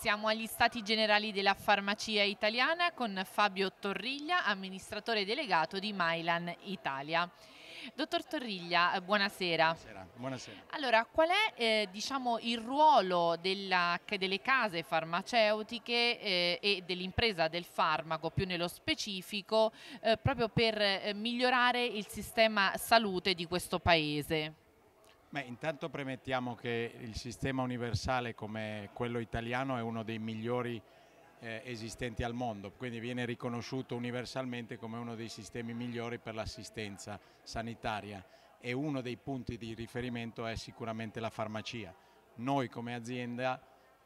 Siamo agli Stati Generali della Farmacia Italiana con Fabio Torriglia, amministratore delegato di Mailan Italia. Dottor Torriglia, eh, buonasera. Buonasera. buonasera. Allora, qual è eh, diciamo, il ruolo della, delle case farmaceutiche eh, e dell'impresa del farmaco, più nello specifico, eh, proprio per eh, migliorare il sistema salute di questo Paese? Beh, intanto premettiamo che il sistema universale come quello italiano è uno dei migliori eh, esistenti al mondo, quindi viene riconosciuto universalmente come uno dei sistemi migliori per l'assistenza sanitaria e uno dei punti di riferimento è sicuramente la farmacia. Noi come azienda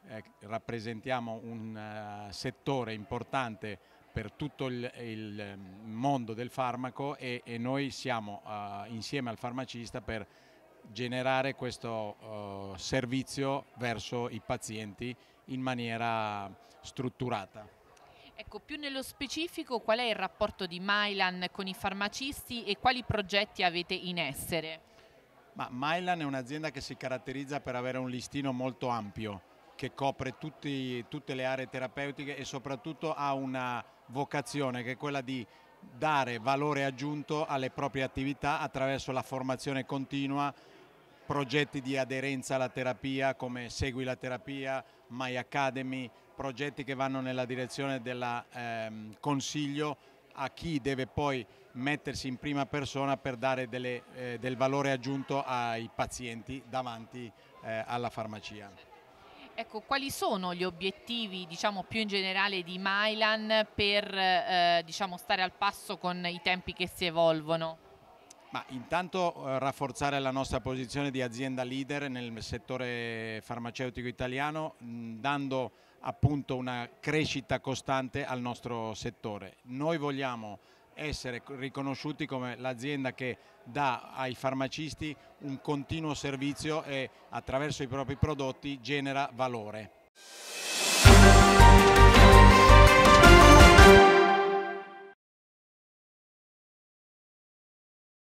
eh, rappresentiamo un uh, settore importante per tutto il, il eh, mondo del farmaco e, e noi siamo uh, insieme al farmacista per generare questo eh, servizio verso i pazienti in maniera strutturata. Ecco, più nello specifico qual è il rapporto di Mylan con i farmacisti e quali progetti avete in essere? Ma Mylan è un'azienda che si caratterizza per avere un listino molto ampio che copre tutti, tutte le aree terapeutiche e soprattutto ha una vocazione che è quella di dare valore aggiunto alle proprie attività attraverso la formazione continua, progetti di aderenza alla terapia come Segui la terapia, My Academy, progetti che vanno nella direzione del ehm, consiglio a chi deve poi mettersi in prima persona per dare delle, eh, del valore aggiunto ai pazienti davanti eh, alla farmacia. Ecco, quali sono gli obiettivi diciamo, più in generale di Mylan per eh, diciamo, stare al passo con i tempi che si evolvono? Ma intanto eh, rafforzare la nostra posizione di azienda leader nel settore farmaceutico italiano mm, dando appunto una crescita costante al nostro settore. Noi vogliamo essere riconosciuti come l'azienda che dà ai farmacisti un continuo servizio e attraverso i propri prodotti genera valore.